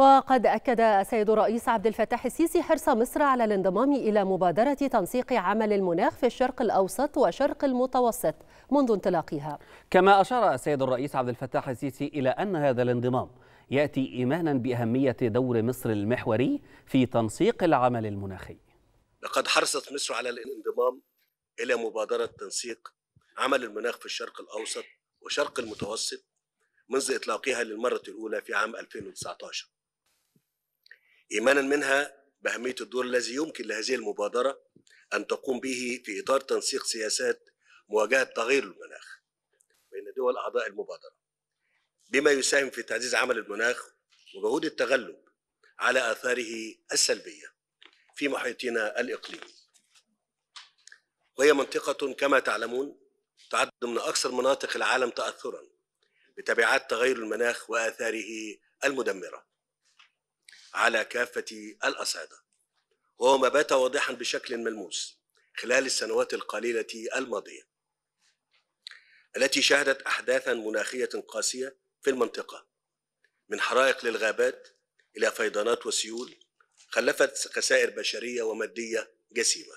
وقد أكد السيد الرئيس عبد الفتاح السيسي حرص مصر على الانضمام إلى مبادرة تنسيق عمل المناخ في الشرق الأوسط وشرق المتوسط منذ انطلاقها كما أشار السيد الرئيس عبد الفتاح السيسي إلى أن هذا الانضمام يأتي إيمانا بأهمية دور مصر المحوري في تنسيق العمل المناخي لقد حرصت مصر على الانضمام إلى مبادرة تنسيق عمل المناخ في الشرق الأوسط وشرق المتوسط منذ إطلاقها للمرة الأولى في عام 2019 إيمانا منها بأهمية الدور الذي يمكن لهذه المبادرة أن تقوم به في إطار تنسيق سياسات مواجهة تغير المناخ بين دول أعضاء المبادرة بما يساهم في تعزيز عمل المناخ وجهود التغلب على آثاره السلبية في محيطنا الإقليمي وهي منطقة كما تعلمون تعد من أكثر مناطق العالم تأثرا بتبعات تغير المناخ وآثاره المدمرة على كافة الأصعدة وهو ما بات واضحا بشكل ملموس خلال السنوات القليلة الماضية التي شهدت أحداثا مناخية قاسية في المنطقة من حرائق للغابات إلى فيضانات وسيول خلفت خسائر بشرية ومادية جسيمة